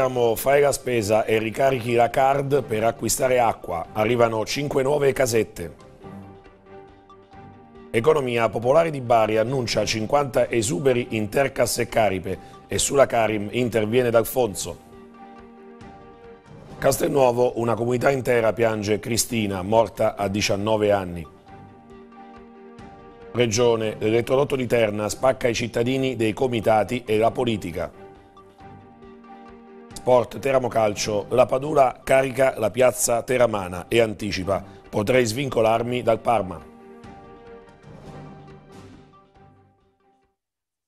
Teramo, fai la spesa e ricarichi la card per acquistare acqua. Arrivano 5 nuove casette. Economia Popolare di Bari annuncia 50 esuberi in Tercas e Caripe e sulla Carim interviene D'Alfonso. Castelnuovo, una comunità intera piange Cristina, morta a 19 anni. Regione, l'elettrodotto di Terna spacca i cittadini dei comitati e la politica. Sport Teramo Calcio, la Padula carica la piazza teramana e anticipa, potrei svincolarmi dal Parma.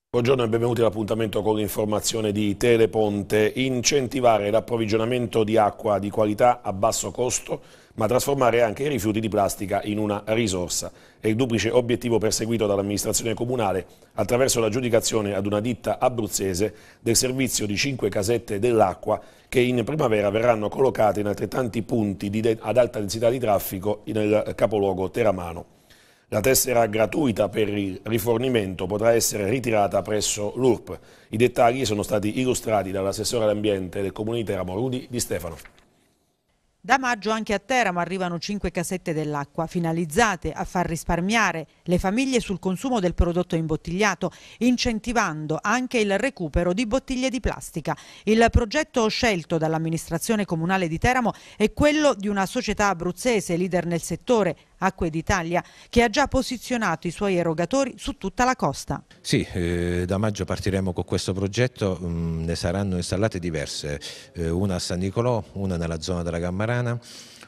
Buongiorno e benvenuti all'appuntamento con l'informazione di Teleponte. Incentivare l'approvvigionamento di acqua di qualità a basso costo ma trasformare anche i rifiuti di plastica in una risorsa. È il duplice obiettivo perseguito dall'amministrazione comunale attraverso l'aggiudicazione ad una ditta abruzzese del servizio di cinque casette dell'acqua che in primavera verranno collocate in altrettanti punti ad alta densità di traffico nel capoluogo Teramano. La tessera gratuita per il rifornimento potrà essere ritirata presso l'URP. I dettagli sono stati illustrati dall'assessore all'ambiente del comune di Teramo Rudi Di Stefano. Da maggio anche a Teramo arrivano 5 casette dell'acqua, finalizzate a far risparmiare le famiglie sul consumo del prodotto imbottigliato, incentivando anche il recupero di bottiglie di plastica. Il progetto scelto dall'amministrazione comunale di Teramo è quello di una società abruzzese, leader nel settore, Acque d'Italia, che ha già posizionato i suoi erogatori su tutta la costa. Sì, eh, da maggio partiremo con questo progetto, mh, mm, ne saranno installate diverse, eh, una a San Nicolò, una nella zona della Gammarana,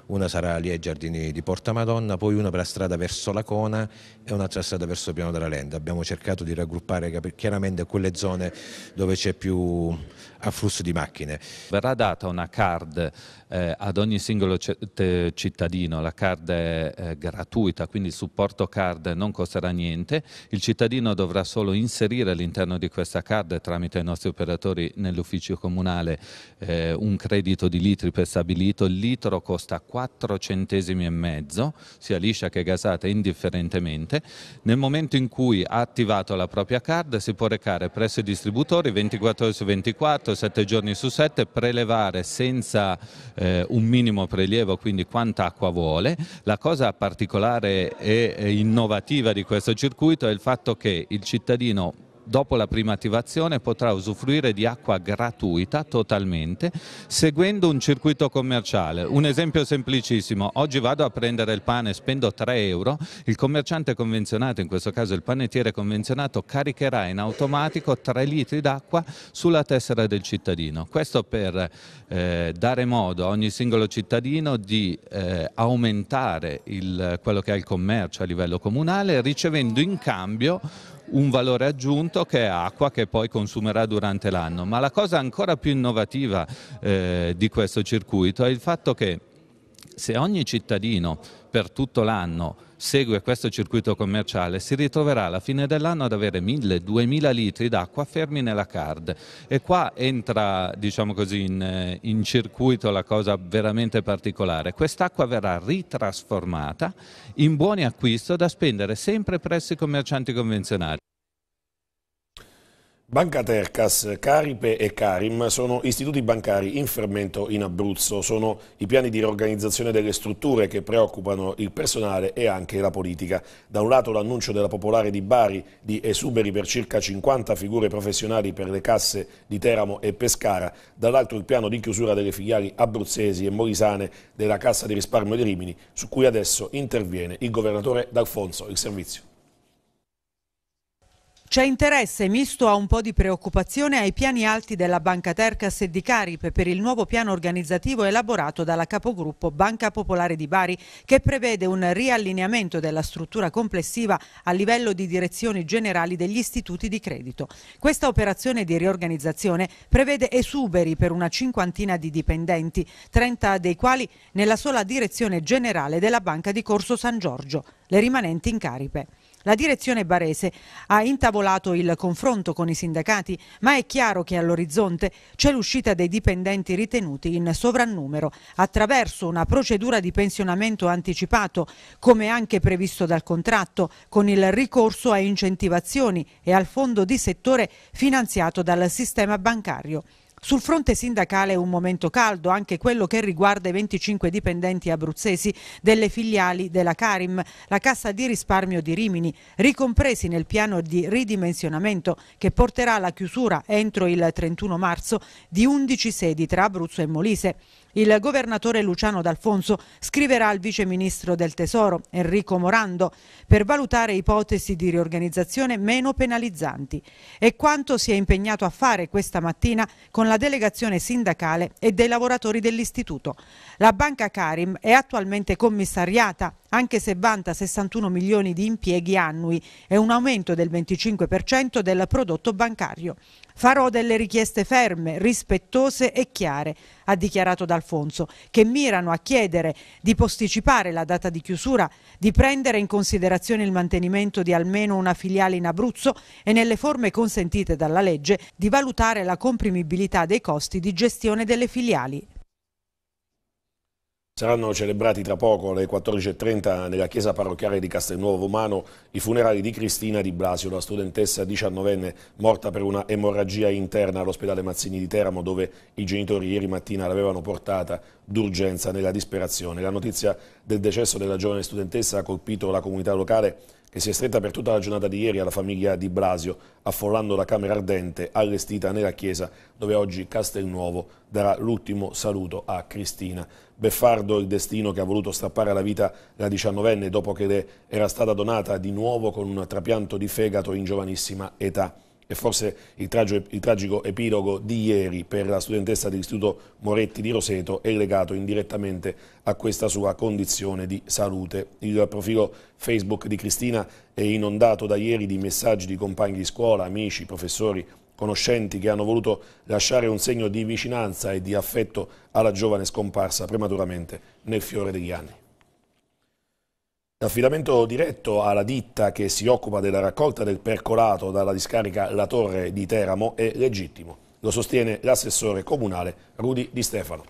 una sarà lì ai giardini di Porta Madonna, poi una per la strada verso la Cona e un'altra strada verso Piano della Lenda. Abbiamo cercato di raggruppare chiaramente quelle zone dove c'è più afflusso di macchine. Verrà data una card eh, ad ogni singolo cittadino la card è eh, gratuita, quindi il supporto card non costerà niente, il cittadino dovrà solo inserire all'interno di questa card tramite i nostri operatori nell'ufficio comunale eh, un credito di litri prestabilito, il litro costa 4 centesimi e mezzo, sia liscia che gasata indifferentemente, nel momento in cui ha attivato la propria card si può recare presso i distributori 24 ore su 24, 7 giorni su 7, prelevare senza eh, eh, un minimo prelievo, quindi quanta acqua vuole. La cosa particolare e innovativa di questo circuito è il fatto che il cittadino dopo la prima attivazione potrà usufruire di acqua gratuita totalmente seguendo un circuito commerciale. Un esempio semplicissimo, oggi vado a prendere il pane, e spendo 3 euro, il commerciante convenzionato, in questo caso il panettiere convenzionato, caricherà in automatico 3 litri d'acqua sulla tessera del cittadino. Questo per eh, dare modo a ogni singolo cittadino di eh, aumentare il, quello che è il commercio a livello comunale ricevendo in cambio un valore aggiunto che è acqua che poi consumerà durante l'anno. Ma la cosa ancora più innovativa eh, di questo circuito è il fatto che se ogni cittadino per tutto l'anno segue questo circuito commerciale si ritroverà alla fine dell'anno ad avere 1000-2000 litri d'acqua fermi nella card e qua entra diciamo così, in, eh, in circuito la cosa veramente particolare. Quest'acqua verrà ritrasformata in buoni acquisto da spendere sempre presso i commercianti convenzionali. Banca Tercas, Caripe e Carim sono istituti bancari in fermento in Abruzzo. Sono i piani di riorganizzazione delle strutture che preoccupano il personale e anche la politica. Da un lato l'annuncio della Popolare di Bari di esuberi per circa 50 figure professionali per le casse di Teramo e Pescara, dall'altro il piano di chiusura delle filiali abruzzesi e molisane della Cassa di risparmio di Rimini, su cui adesso interviene il governatore D'Alfonso. Il servizio. C'è interesse misto a un po' di preoccupazione ai piani alti della Banca Tercas e di Carip per il nuovo piano organizzativo elaborato dalla capogruppo Banca Popolare di Bari che prevede un riallineamento della struttura complessiva a livello di direzioni generali degli istituti di credito. Questa operazione di riorganizzazione prevede esuberi per una cinquantina di dipendenti, 30 dei quali nella sola direzione generale della Banca di Corso San Giorgio, le rimanenti in Caripe. La direzione barese ha intavolato il confronto con i sindacati, ma è chiaro che all'orizzonte c'è l'uscita dei dipendenti ritenuti in sovrannumero attraverso una procedura di pensionamento anticipato, come anche previsto dal contratto, con il ricorso a incentivazioni e al fondo di settore finanziato dal sistema bancario. Sul fronte sindacale un momento caldo, anche quello che riguarda i 25 dipendenti abruzzesi delle filiali della Carim, la Cassa di risparmio di Rimini, ricompresi nel piano di ridimensionamento che porterà alla chiusura entro il 31 marzo di 11 sedi tra Abruzzo e Molise. Il governatore Luciano D'Alfonso scriverà al vice ministro del Tesoro Enrico Morando per valutare ipotesi di riorganizzazione meno penalizzanti. È quanto si è impegnato a fare questa mattina con la delegazione sindacale e dei lavoratori dell'istituto. La banca Karim è attualmente commissariata anche se vanta 61 milioni di impieghi annui e un aumento del 25% del prodotto bancario. Farò delle richieste ferme, rispettose e chiare, ha dichiarato D'Alfonso, che mirano a chiedere di posticipare la data di chiusura, di prendere in considerazione il mantenimento di almeno una filiale in Abruzzo e nelle forme consentite dalla legge di valutare la comprimibilità dei costi di gestione delle filiali. Saranno celebrati tra poco alle 14.30 nella chiesa parrocchiale di Castelnuovo Romano i funerali di Cristina Di Blasio, la studentessa diciannovenne morta per una emorragia interna all'ospedale Mazzini di Teramo dove i genitori ieri mattina l'avevano portata d'urgenza nella disperazione. La notizia del decesso della giovane studentessa ha colpito la comunità locale che si è stretta per tutta la giornata di ieri alla famiglia di Blasio, affollando la camera ardente allestita nella chiesa dove oggi Castelnuovo darà l'ultimo saluto a Cristina. Beffardo il destino che ha voluto strappare alla vita la diciannovenne dopo che le era stata donata di nuovo con un trapianto di fegato in giovanissima età e forse il, tragio, il, tragico epilogo di ieri per la studentessa dell'Istituto Moretti di Roseto è legato indirettamente a questa sua condizione di salute. Il profilo Facebook di Cristina è inondato da ieri di messaggi di compagni di scuola, amici, professori, conoscenti che hanno voluto lasciare un segno di vicinanza e di affetto alla giovane scomparsa prematuramente nel fiore degli anni. L'affidamento diretto alla ditta che si occupa della raccolta del percolato dalla discarica La Torre di Teramo è legittimo. Lo sostiene l'assessore comunale Rudi Di Stefano.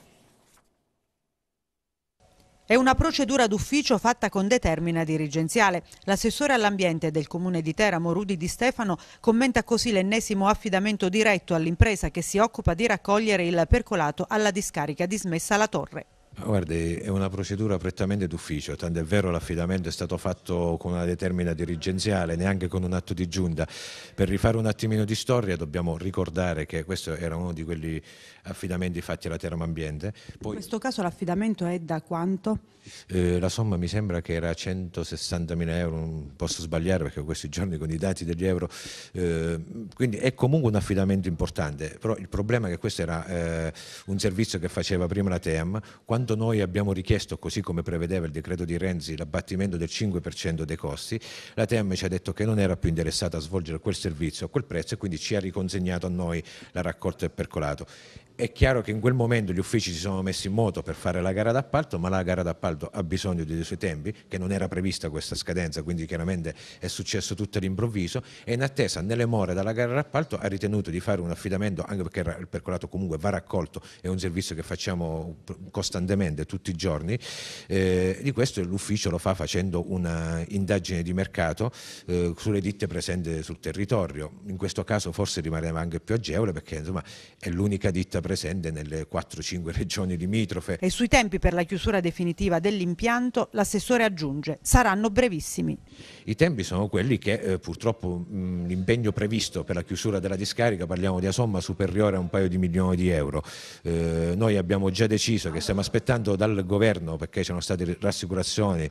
È una procedura d'ufficio fatta con determina dirigenziale. L'assessore all'ambiente del comune di Teramo, Rudi Di Stefano, commenta così l'ennesimo affidamento diretto all'impresa che si occupa di raccogliere il percolato alla discarica dismessa La torre. Guardi, è una procedura prettamente d'ufficio, tanto è vero l'affidamento è stato fatto con una determina dirigenziale, neanche con un atto di giunta. Per rifare un attimino di storia dobbiamo ricordare che questo era uno di quegli affidamenti fatti alla Termambiente. Poi, in questo caso l'affidamento è da quanto? Eh, la somma mi sembra che era 160.000 euro, non posso sbagliare perché questi giorni con i dati degli euro, eh, quindi è comunque un affidamento importante, però il problema è che questo era eh, un servizio che faceva prima la TEM, quando quando noi abbiamo richiesto, così come prevedeva il decreto di Renzi, l'abbattimento del 5% dei costi, la TM ci ha detto che non era più interessata a svolgere quel servizio a quel prezzo e quindi ci ha riconsegnato a noi la raccolta del percolato. È chiaro che in quel momento gli uffici si sono messi in moto per fare la gara d'appalto, ma la gara d'appalto ha bisogno dei suoi tempi, che non era prevista questa scadenza, quindi chiaramente è successo tutto all'improvviso e in attesa, nelle more dalla gara d'appalto, ha ritenuto di fare un affidamento, anche perché il percolato comunque va raccolto, è un servizio che facciamo costantemente tutti i giorni, eh, di questo l'ufficio lo fa facendo un'indagine di mercato eh, sulle ditte presenti sul territorio. In questo caso forse rimaneva anche più agevole perché insomma, è l'unica ditta presente nelle 4-5 regioni limitrofe. E sui tempi per la chiusura definitiva dell'impianto l'assessore aggiunge saranno brevissimi. I tempi sono quelli che eh, purtroppo mm, l'impegno previsto per la chiusura della discarica, parliamo di una somma superiore a un paio di milioni di euro. Eh, noi abbiamo già deciso che stiamo aspettando dal governo, perché c'erano state rassicurazioni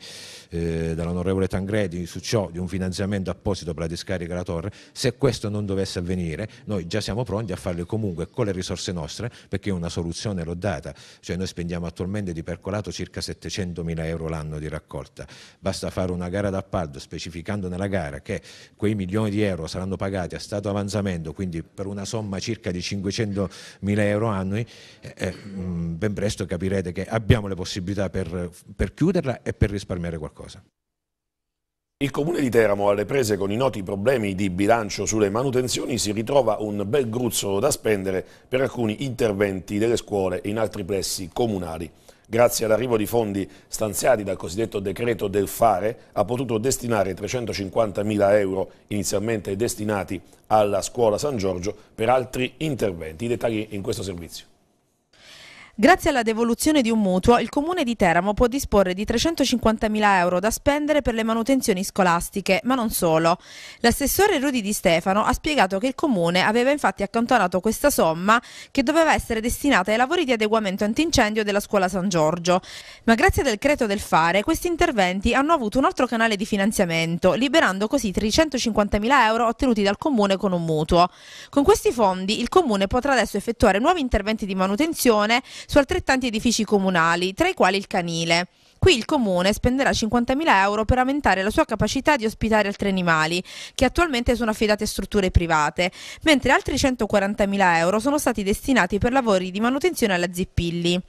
eh, dall'onorevole Tangredi su ciò di un finanziamento apposito per la discarica della Torre, se questo non dovesse avvenire noi già siamo pronti a farlo comunque con le risorse nostre nostre, perché una soluzione l'ho data, cioè noi spendiamo attualmente di percolato circa 700 mila euro l'anno di raccolta, basta fare una gara d'appalto specificando nella gara che quei milioni di euro saranno pagati a stato avanzamento, quindi per una somma circa di 500 mila euro annui, eh, eh mm, ben presto capirete che abbiamo le possibilità per, per chiuderla e per risparmiare qualcosa. Il comune di Teramo, alle prese con i noti problemi di bilancio sulle manutenzioni, si ritrova un bel gruzzolo da spendere per alcuni interventi delle scuole e in altri plessi comunali. Grazie all'arrivo di fondi stanziati dal cosiddetto decreto del fare, ha potuto destinare 350.000 euro inizialmente destinati alla scuola San Giorgio per altri interventi. I dettagli in questo servizio. Grazie alla devoluzione di un mutuo, il Comune di Teramo può disporre di 350.000 euro da spendere per le manutenzioni scolastiche, ma non solo. L'assessore Rudi Di Stefano ha spiegato che il Comune aveva infatti accantonato questa somma che doveva essere destinata ai lavori di adeguamento antincendio della scuola San Giorgio. Ma grazie al decreto del fare, questi interventi hanno avuto un altro canale di finanziamento, liberando così 350.000 euro ottenuti dal Comune con un mutuo. Con questi fondi il Comune potrà adesso effettuare nuovi interventi di manutenzione su altrettanti edifici comunali, tra i quali il canile. Qui il comune spenderà 50.000 euro per aumentare la sua capacità di ospitare altri animali, che attualmente sono affidati a strutture private, mentre altri 140.000 euro sono stati destinati per lavori di manutenzione alla Zippilli.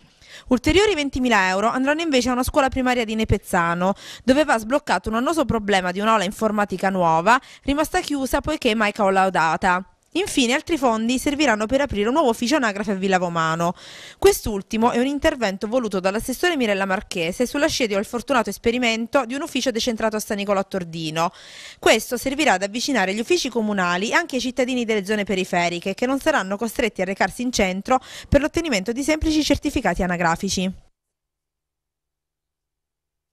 Ulteriori 20.000 euro andranno invece a una scuola primaria di Nepezzano, dove va sbloccato un annoso problema di un'ola informatica nuova, rimasta chiusa poiché mai collaudata. Infine, altri fondi serviranno per aprire un nuovo ufficio anagrafe a Villa Vomano. Quest'ultimo è un intervento voluto dall'assessore Mirella Marchese sulla scelta del fortunato esperimento di un ufficio decentrato a San Nicolò Tordino. Questo servirà ad avvicinare gli uffici comunali anche ai cittadini delle zone periferiche che non saranno costretti a recarsi in centro per l'ottenimento di semplici certificati anagrafici.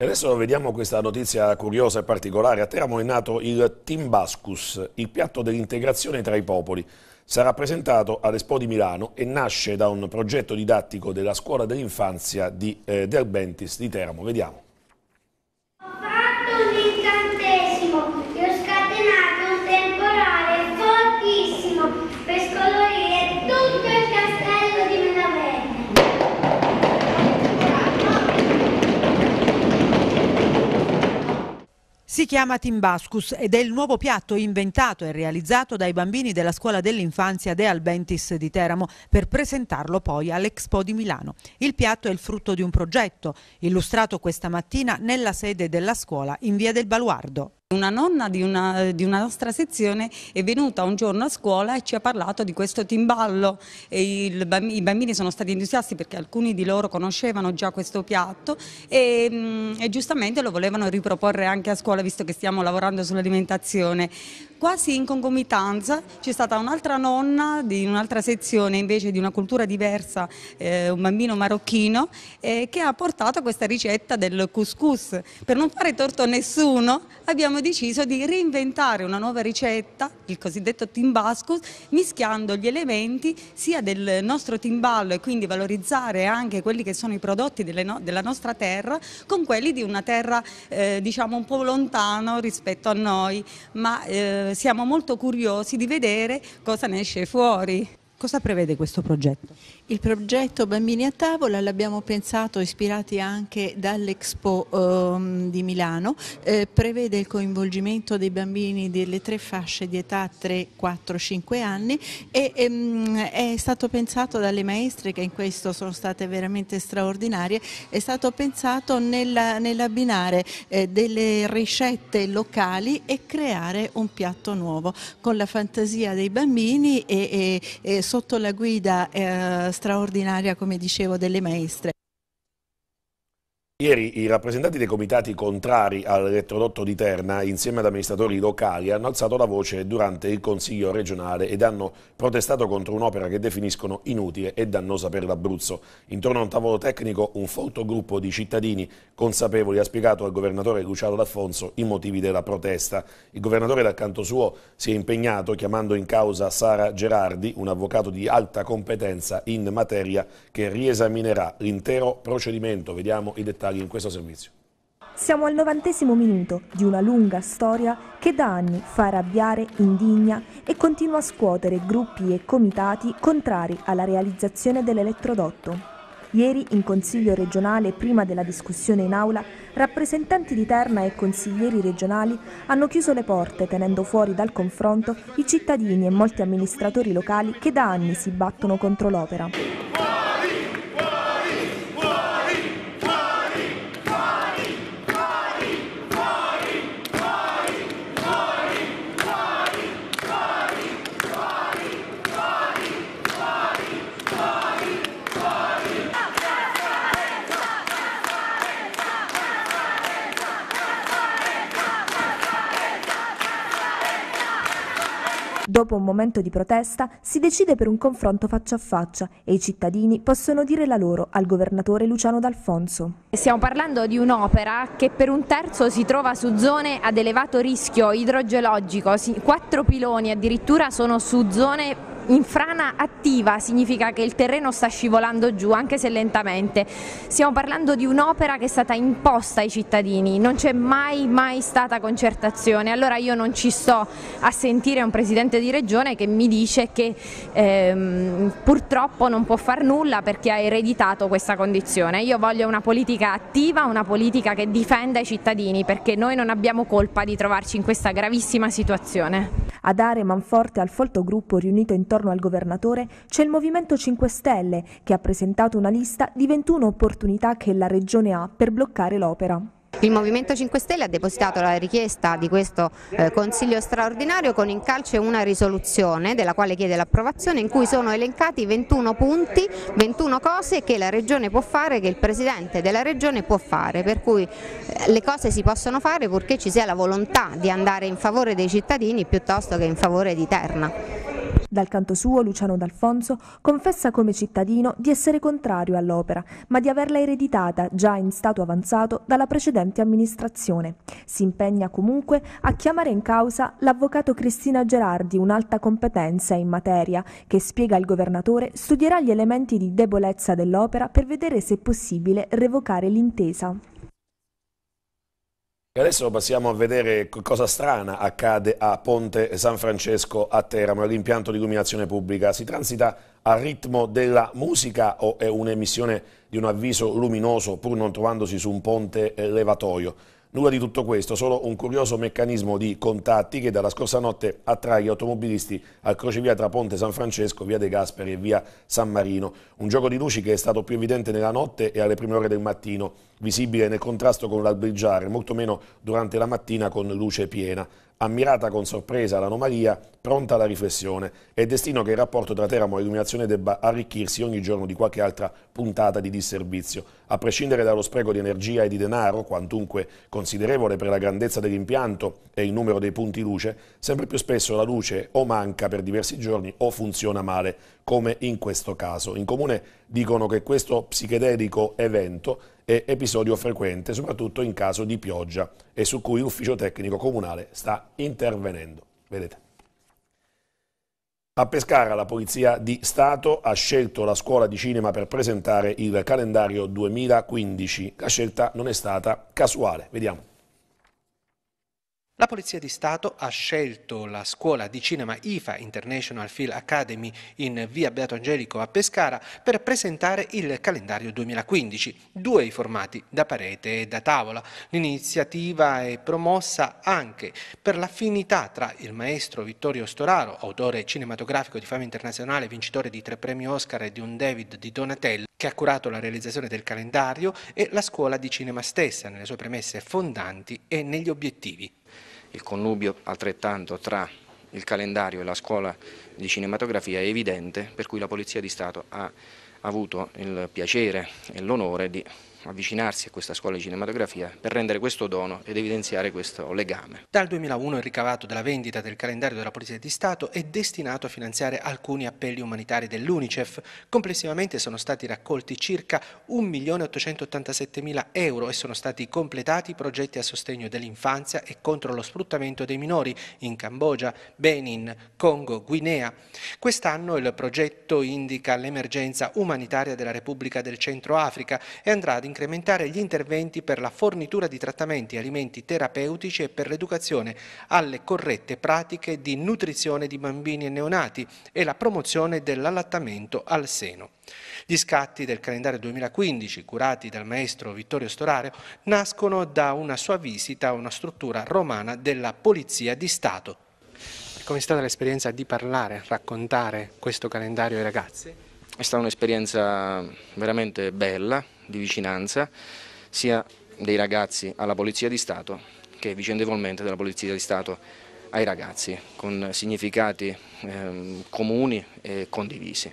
E adesso vediamo questa notizia curiosa e particolare. A Teramo è nato il Timbascus, il piatto dell'integrazione tra i popoli. Sarà presentato all'Expo di Milano e nasce da un progetto didattico della scuola dell'infanzia di eh, Derbentis di Teramo. Vediamo. Si chiama Timbascus ed è il nuovo piatto inventato e realizzato dai bambini della scuola dell'infanzia De Albentis di Teramo per presentarlo poi all'Expo di Milano. Il piatto è il frutto di un progetto illustrato questa mattina nella sede della scuola in via del Baluardo. Una nonna di una, di una, nostra sezione è venuta un giorno a scuola e ci ha parlato di questo timballo e il, i bambini sono stati entusiasti perché alcuni di loro conoscevano già questo piatto e, mm, e giustamente lo volevano riproporre anche a scuola visto che stiamo lavorando sull'alimentazione. Quasi in concomitanza c'è stata un'altra nonna di un'altra sezione invece di una cultura diversa, eh, un bambino marocchino, eh, che ha portato questa ricetta del couscous. Per non fare torto a nessuno abbiamo deciso di reinventare una nuova ricetta, il cosiddetto timbascus, mischiando gli elementi sia del nostro timballo e quindi valorizzare anche quelli che sono i prodotti no della nostra terra con quelli di una terra eh, diciamo un po' lontano rispetto a noi, ma eh, siamo molto curiosi di vedere cosa ne esce fuori. Cosa prevede questo progetto? Il progetto Bambini a tavola l'abbiamo pensato ispirati anche dall'Expo um, di Milano, eh, prevede il coinvolgimento dei bambini delle tre fasce di età 3, 4, 5 anni e ehm, è stato pensato dalle maestre che in questo sono state veramente straordinarie, è stato pensato nell'abbinare eh, delle ricette locali e creare un piatto nuovo con la fantasia dei bambini e, e, e sotto la guida eh, straordinaria, come dicevo, delle maestre. Ieri i rappresentanti dei comitati contrari all'elettrodotto di Terna, insieme ad amministratori locali, hanno alzato la voce durante il Consiglio regionale ed hanno protestato contro un'opera che definiscono inutile e dannosa per l'Abruzzo. Intorno a un tavolo tecnico, un folto gruppo di cittadini consapevoli ha spiegato al governatore Luciano D'Alfonso i motivi della protesta. Il governatore dal canto suo si è impegnato chiamando in causa Sara Gerardi, un avvocato di alta competenza in materia che riesaminerà l'intero procedimento. Vediamo i dettagli professionali in questo servizio. Siamo al novantesimo minuto di una lunga storia che da anni fa arrabbiare, indigna e continua a scuotere gruppi e comitati contrari alla realizzazione dell'elettrodotto. Ieri in Consiglio regionale, prima della discussione in aula, rappresentanti di Terna e consiglieri regionali hanno chiuso le porte tenendo fuori dal confronto i cittadini e molti amministratori locali che da anni si battono contro l'opera. Dopo un momento di protesta si decide per un confronto faccia a faccia e i cittadini possono dire la loro al governatore Luciano D'Alfonso. Stiamo parlando di un'opera che per un terzo si trova su zone ad elevato rischio idrogeologico, quattro piloni addirittura sono su zone infrana attiva significa che il terreno sta scivolando giù anche se lentamente. Stiamo parlando di un'opera che è stata imposta ai cittadini, non c'è mai mai stata concertazione, allora io non ci sto a sentire un presidente di regione che mi dice che ehm, purtroppo non può far nulla perché ha ereditato questa condizione. Io voglio una politica attiva, una politica che difenda i cittadini perché noi non abbiamo colpa di trovarci in questa gravissima situazione. A dare Manforte al folto gruppo riunito intorno intorno al governatore c'è il Movimento 5 Stelle, che ha presentato una lista di 21 opportunità che la Regione ha per bloccare l'opera. Il Movimento 5 Stelle ha depositato la richiesta di questo eh, Consiglio straordinario con in calce una risoluzione della quale chiede l'approvazione in cui sono elencati 21 punti, 21 cose che la Regione può fare, che il Presidente della Regione può fare, per cui eh, le cose si possono fare purché ci sia la volontà di andare in favore dei cittadini piuttosto che in favore di Terna. Dal canto suo, Luciano D'Alfonso confessa come cittadino di essere contrario all'opera, ma di averla ereditata già in stato avanzato dalla precedente amministrazione. Si impegna comunque a chiamare in causa l'avvocato Cristina Gerardi, un'alta competenza in materia, che spiega il governatore studierà gli elementi di debolezza dell'opera per vedere se è possibile revocare l'intesa. Adesso passiamo a vedere cosa strana accade a Ponte San Francesco a Teramo, l'impianto di illuminazione pubblica. Si transita al ritmo della musica o è un'emissione di un avviso luminoso pur non trovandosi su un ponte levatoio? Nulla di tutto questo, solo un curioso meccanismo di contatti che dalla scorsa notte attrae gli automobilisti al crocevia tra Ponte San Francesco, via De Gasperi e via San Marino. Un gioco di luci che è stato più evidente nella notte e alle prime ore del mattino visibile nel contrasto con l'albeggiare, molto meno durante la mattina con luce piena. Ammirata con sorpresa l'anomalia, pronta alla riflessione, è destino che il rapporto tra Teramo e illuminazione debba arricchirsi ogni giorno di qualche altra puntata di disservizio. A prescindere dallo spreco di energia e di denaro, quantunque considerevole per la grandezza dell'impianto e il numero dei punti luce, sempre più spesso la luce o manca per diversi giorni o funziona male, come in questo caso. In comune dicono che questo psichedelico evento è episodio frequente, soprattutto in caso di pioggia e su cui l'ufficio tecnico comunale sta intervenendo. Vedete. A Pescara la Polizia di Stato ha scelto la scuola di cinema per presentare il calendario 2015. La scelta non è stata casuale. Vediamo. La Polizia di Stato ha scelto la scuola di cinema IFA International Film Academy in via Beato Angelico a Pescara per presentare il calendario 2015, due i formati da parete e da tavola. L'iniziativa è promossa anche per l'affinità tra il maestro Vittorio Storaro, autore cinematografico di fama internazionale, vincitore di tre premi Oscar e di un David di Donatello, che ha curato la realizzazione del calendario, e la scuola di cinema stessa nelle sue premesse fondanti e negli obiettivi il connubio altrettanto tra il calendario e la scuola di cinematografia è evidente, per cui la Polizia di Stato ha avuto il piacere e l'onore di avvicinarsi a questa scuola di cinematografia per rendere questo dono ed evidenziare questo legame. Dal 2001 il ricavato della vendita del calendario della Polizia di Stato è destinato a finanziare alcuni appelli umanitari dell'Unicef. Complessivamente sono stati raccolti circa 1.887.000 euro e sono stati completati progetti a sostegno dell'infanzia e contro lo sfruttamento dei minori in Cambogia, Benin, Congo, Guinea. Quest'anno il progetto indica l'emergenza umanitaria della Repubblica del Centro Africa e andrà ad incrementare gli interventi per la fornitura di trattamenti e alimenti terapeutici e per l'educazione alle corrette pratiche di nutrizione di bambini e neonati e la promozione dell'allattamento al seno. Gli scatti del calendario 2015, curati dal maestro Vittorio Storareo, nascono da una sua visita a una struttura romana della Polizia di Stato. Come è stata l'esperienza di parlare, raccontare questo calendario ai ragazzi? È stata un'esperienza veramente bella, di vicinanza, sia dei ragazzi alla Polizia di Stato che vicendevolmente della Polizia di Stato ai ragazzi, con significati eh, comuni e condivisi.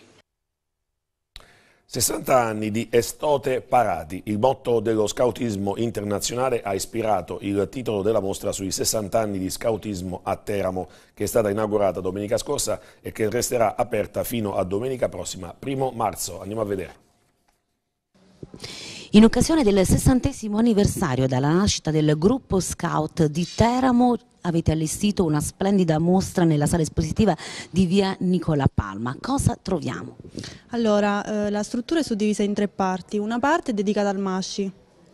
60 anni di Estote Parati, il motto dello scautismo internazionale ha ispirato il titolo della mostra sui 60 anni di scautismo a Teramo, che è stata inaugurata domenica scorsa e che resterà aperta fino a domenica prossima, primo marzo. Andiamo a vedere. In occasione del sessantesimo anniversario dalla nascita del gruppo scout di Teramo avete allestito una splendida mostra nella sala espositiva di via Nicola Palma. Cosa troviamo? Allora, eh, la struttura è suddivisa in tre parti. Una parte è dedicata al Masci,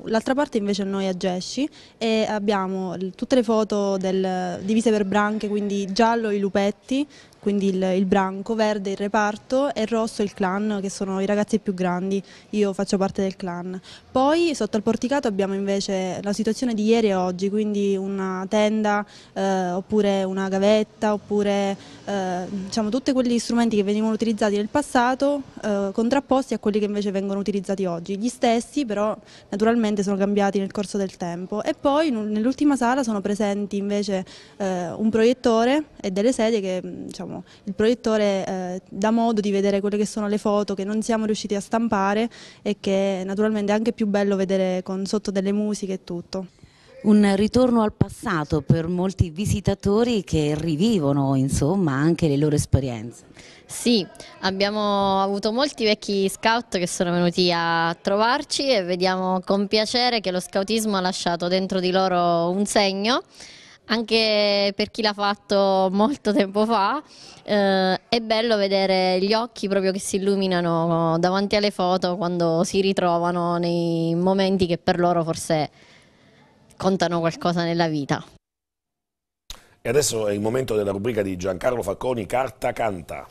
l'altra parte invece a noi a Gesci e abbiamo tutte le foto del, divise per branche, quindi giallo i lupetti, quindi il, il, branco, verde il reparto e rosso il clan che sono i ragazzi più grandi, io faccio parte del clan. Poi sotto al porticato abbiamo invece la situazione di ieri e oggi, quindi una tenda eh, oppure una gavetta oppure eh, diciamo, tutti quegli strumenti che venivano utilizzati nel passato eh, contrapposti a quelli che invece vengono utilizzati oggi. Gli stessi però naturalmente sono cambiati nel corso del tempo e poi nell'ultima sala sono presenti invece eh, un proiettore e delle sedie che mm, diciamo, abbiamo. Il proiettore eh, dà modo di vedere quelle che sono le foto che non siamo riusciti a stampare e che naturalmente è anche più bello vedere con sotto delle musiche e tutto. Un ritorno al passato per molti visitatori che rivivono insomma anche le loro esperienze. Sì, abbiamo avuto molti vecchi scout che sono venuti a trovarci e vediamo con piacere che lo scoutismo ha lasciato dentro di loro un segno anche per chi l'ha fatto molto tempo fa, eh, è bello vedere gli occhi proprio che si illuminano davanti alle foto quando si ritrovano nei momenti che per loro forse contano qualcosa nella vita. E adesso è il momento della rubrica di Giancarlo Falconi, Carta Canta.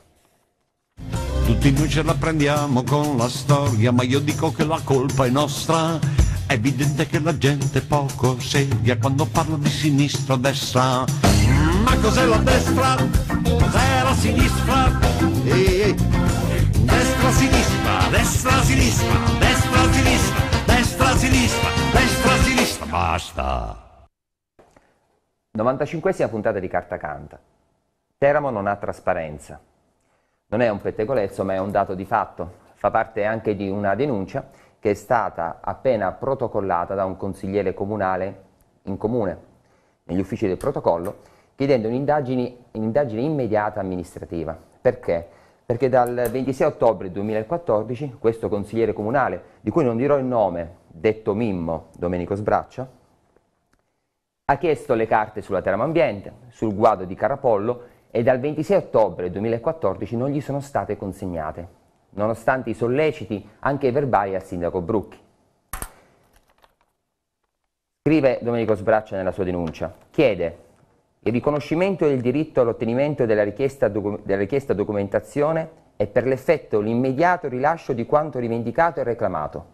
Tutti noi ce la prendiamo con la storia, ma io dico che la colpa è nostra è evidente che la gente poco segue quando parlo di sinistra o destra. Ma cos'è la destra? Cos'è la sinistra? E... Destra, sinistra, destra, sinistra, destra, sinistra, destra, sinistra, destra, sinistra, basta. 95 puntata di Carta Canta. Teramo non ha trasparenza. Non è un pettegolezzo, ma è un dato di fatto. Fa parte anche di una denuncia che è stata appena protocollata da un consigliere comunale in comune, negli uffici del protocollo, chiedendo un'indagine, un'indagine immediata amministrativa. Perché? Perché dal 26 ottobre 2014 questo consigliere comunale, di cui non dirò il nome, detto Mimmo Domenico Sbraccia, ha chiesto le carte sulla terra Ambiente, sul guado di Carapollo e dal 26 ottobre 2014 non gli sono state consegnate nonostante i solleciti anche verbali al sindaco Brucchi. Scrive Domenico Sbraccia nella sua denuncia, chiede il riconoscimento del diritto all'ottenimento della, della richiesta documentazione e per l'effetto l'immediato rilascio di quanto rivendicato e reclamato.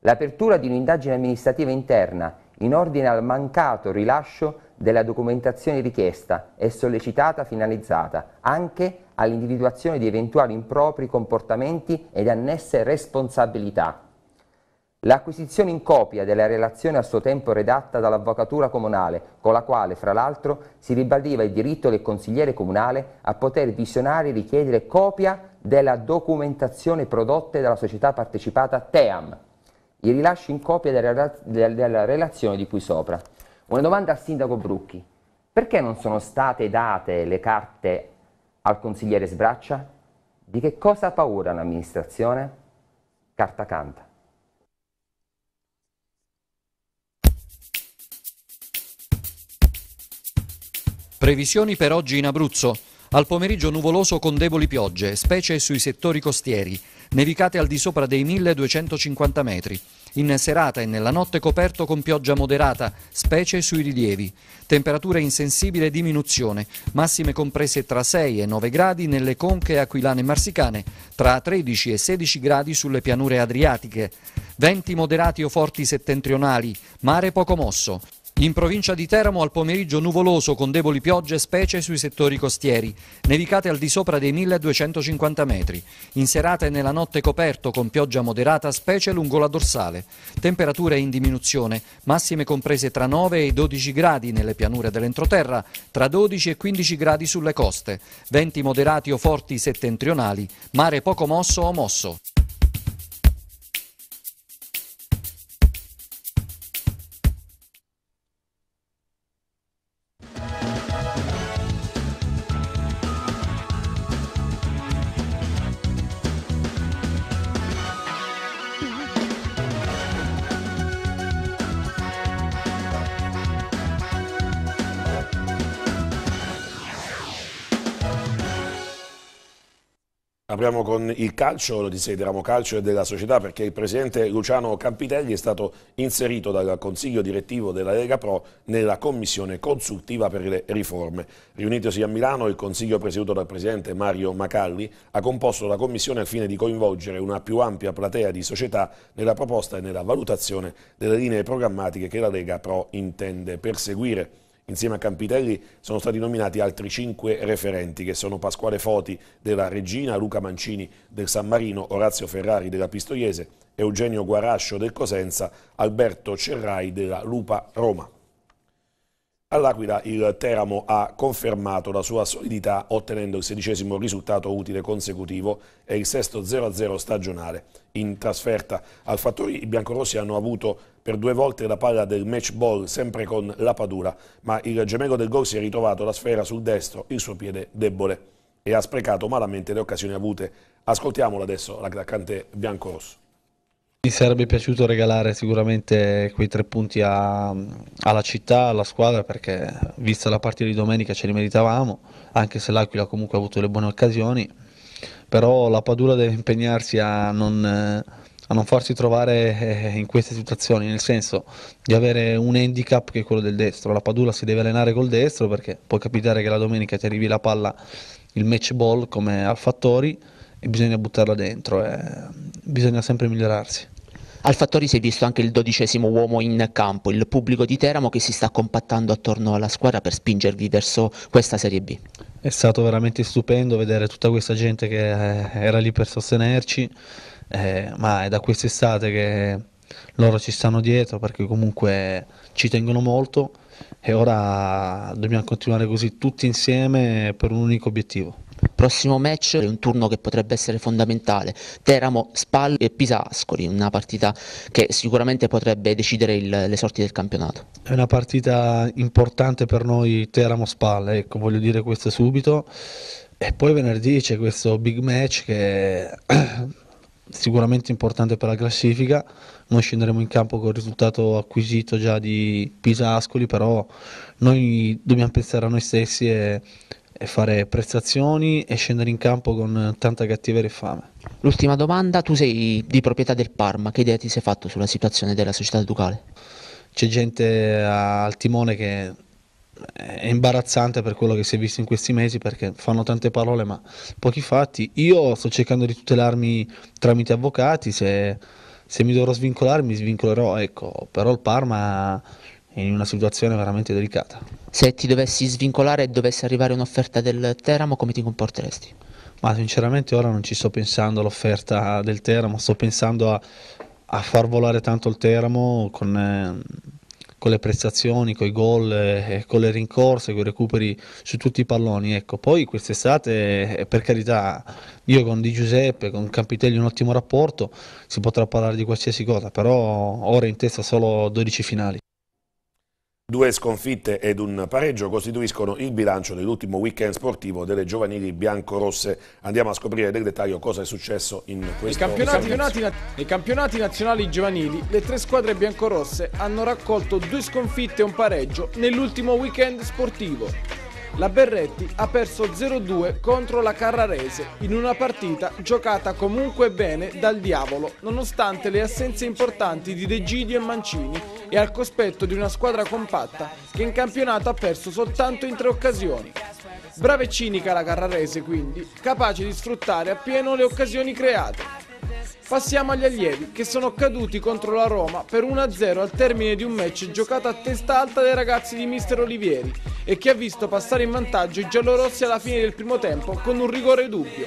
L'apertura di un'indagine amministrativa interna in ordine al mancato rilascio della documentazione richiesta e sollecitata finalizzata anche all'individuazione di eventuali impropri comportamenti ed annesse responsabilità. L'acquisizione in copia della relazione a suo tempo redatta dall'Avvocatura Comunale, con la quale, fra l'altro, si ribadiva il diritto del consigliere comunale a poter visionare e richiedere copia della documentazione prodotta dalla società partecipata TEAM. Il rilascio in copia della, della relazione di cui sopra. Una domanda al Sindaco Brucchi. Perché non sono state date le carte al consigliere Sbraccia? Di che cosa ha paura l'amministrazione? Carta canta. Previsioni per oggi in Abruzzo. Al pomeriggio nuvoloso con deboli piogge, specie sui settori costieri nevicate al di sopra dei 1250 metri. In serata e nella notte coperto con pioggia moderata, specie sui rilievi. Temperature in sensibile diminuzione, massime comprese tra 6 e 9 gradi nelle conche aquilane e marsicane, tra 13 e 16 gradi sulle pianure adriatiche. Venti moderati o forti settentrionali, mare poco mosso. In provincia di Teramo al pomeriggio nuvoloso con deboli piogge specie sui settori costieri, nevicate al di sopra dei 1250 metri. In serata e nella notte coperto con pioggia moderata specie lungo la dorsale. Temperature in diminuzione, massime comprese tra 9 e 12 gradi nelle pianure dell'entroterra, tra 12 e 15 gradi sulle coste. Venti moderati o forti settentrionali, mare poco mosso o mosso. apriamo con il calcio, lo di Calcio e della società perché il presidente Luciano Campitelli è stato inserito dal consiglio direttivo della Lega Pro nella commissione consultiva per le riforme. Riunitosi a Milano, il consiglio presieduto dal presidente Mario Macalli ha composto la commissione al fine di coinvolgere una più ampia platea di società nella proposta e nella valutazione delle linee programmatiche che la Lega Pro intende perseguire. Insieme a Campitelli sono stati nominati altri cinque referenti che sono Pasquale Foti della Regina, Luca Mancini del San Marino, Orazio Ferrari della Pistoiese, Eugenio Guarascio del Cosenza, Alberto Cerrai della Lupa Roma. All'Aquila il Teramo ha confermato la sua solidità ottenendo il sedicesimo risultato utile consecutivo e il sesto 0-0 stagionale. In trasferta al Fattori i biancorossi hanno avuto per due volte la palla del match ball sempre con la Padura, ma il gemello del gol si è ritrovato la sfera sul destro, il suo piede debole e ha sprecato malamente le occasioni avute. Ascoltiamolo adesso l'attaccante biancorosso. Mi sarebbe piaciuto regalare sicuramente quei tre punti a, alla città, alla squadra, perché vista la partita di domenica ce li meritavamo, anche se l'Aquila comunque ha avuto le buone occasioni, però la Padula deve impegnarsi a non, a non farsi trovare eh, in queste situazioni, nel senso di avere un handicap che è quello del destro. La Padula si deve allenare col destro perché può capitare che la domenica ti arrivi la palla, il match ball come al Fattori e bisogna buttarla dentro, eh, bisogna sempre migliorarsi. Al Fattori si è visto anche il dodicesimo uomo in campo, il pubblico di Teramo che si sta compattando attorno alla squadra per spingervi verso questa Serie B. È stato veramente stupendo vedere tutta questa gente che eh, era lì per sostenerci, eh, ma è da quest'estate che loro ci stanno dietro perché comunque ci tengono molto e ora dobbiamo continuare così tutti insieme per un unico obiettivo prossimo match è un turno che potrebbe essere fondamentale. Teramo, Spal e Pisa-Ascoli, una partita che sicuramente potrebbe decidere il, le sorti del campionato. È una partita importante per noi Teramo-Spal, ecco, voglio dire questo subito. E poi venerdì c'è questo big match che è sicuramente importante per la classifica. Noi scenderemo in campo con il risultato acquisito già di Pisa-Ascoli, però noi dobbiamo pensare a noi stessi e e fare prestazioni e scendere in campo con tanta cattiveria e fame. L'ultima domanda, tu sei di proprietà del Parma, che idea ti sei fatto sulla situazione della società ducale? C'è gente al timone che è imbarazzante per quello che si è visto in questi mesi perché fanno tante parole ma pochi fatti. Io sto cercando di tutelarmi tramite avvocati, se, se mi dovrò svincolare mi svincolerò, ecco, però il Parma in una situazione veramente delicata. Se ti dovessi svincolare e dovesse arrivare un'offerta del Teramo, come ti comporteresti? Ma sinceramente ora non ci sto pensando all'offerta del Teramo, sto pensando a, a, far volare tanto il Teramo con, eh, con le prestazioni, con i gol, eh, con le rincorse, con i recuperi su tutti i palloni. Ecco. Poi quest'estate, eh, per carità, io con Di Giuseppe, con Campitelli un ottimo rapporto, si potrà parlare di qualsiasi cosa, però ora in testa solo 12 finali. Due sconfitte ed un pareggio costituiscono il bilancio dell'ultimo weekend sportivo delle giovanili biancorosse. Andiamo a scoprire nel dettaglio cosa è successo in questo nei nei campionati nazionali giovanili le tre squadre biancorosse hanno raccolto due sconfitte e un pareggio nell'ultimo weekend sportivo. La Berretti ha perso 0-2 contro la Carrarese in una partita giocata comunque bene dal diavolo, nonostante le assenze importanti di De Gidio e Mancini e al cospetto di una squadra compatta che in campionato ha perso soltanto in tre occasioni. Brava e cinica la Carrarese quindi, capace di sfruttare appieno le occasioni create. Passiamo agli allievi che sono caduti contro la Roma per 1-0 al termine di un match giocato a testa alta dai ragazzi di mister Olivieri e che ha visto passare in vantaggio i giallorossi alla fine del primo tempo con un rigore dubbio.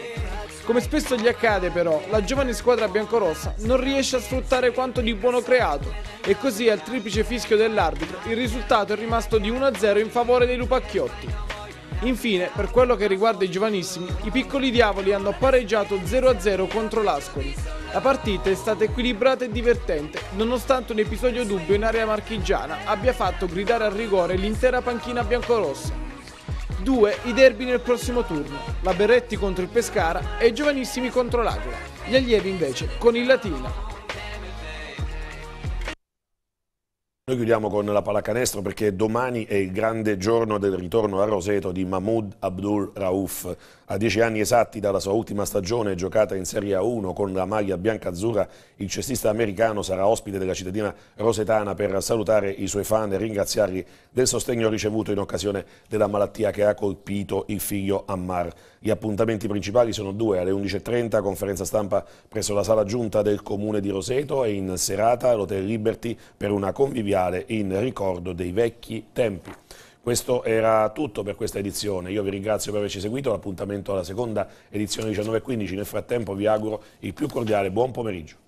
Come spesso gli accade però, la giovane squadra biancorossa non riesce a sfruttare quanto di buono creato e così al triplice fischio dell'arbitro il risultato è rimasto di 1-0 in favore dei Lupacchiotti. Infine, per quello che riguarda i giovanissimi, i piccoli diavoli hanno pareggiato 0-0 contro l'Ascoli. La partita è stata equilibrata e divertente, nonostante un episodio dubbio in area marchigiana abbia fatto gridare al rigore l'intera panchina biancorossa. 2. I derby nel prossimo turno, la Berretti contro il Pescara e i giovanissimi contro l'Aquila. Gli allievi invece con il Latina. Noi chiudiamo con la pallacanestro perché domani è il grande giorno del ritorno a Roseto di Mahmoud Abdul Rauf. A dieci anni esatti dalla sua ultima stagione giocata in Serie A1 con la maglia bianca-azzurra, il cestista americano sarà ospite della cittadina rosetana per salutare i suoi fan e ringraziarli del sostegno ricevuto in occasione della malattia che ha colpito il figlio Ammar. Gli appuntamenti principali sono due, alle 11.30 conferenza stampa presso la sala giunta del comune di Roseto e in serata all'Hotel Liberty per una convivialità mondiale in ricordo dei vecchi tempi. Questo era tutto per questa edizione, io vi ringrazio per averci seguito, l'appuntamento alla seconda edizione 19.15, nel frattempo vi auguro il più cordiale buon pomeriggio.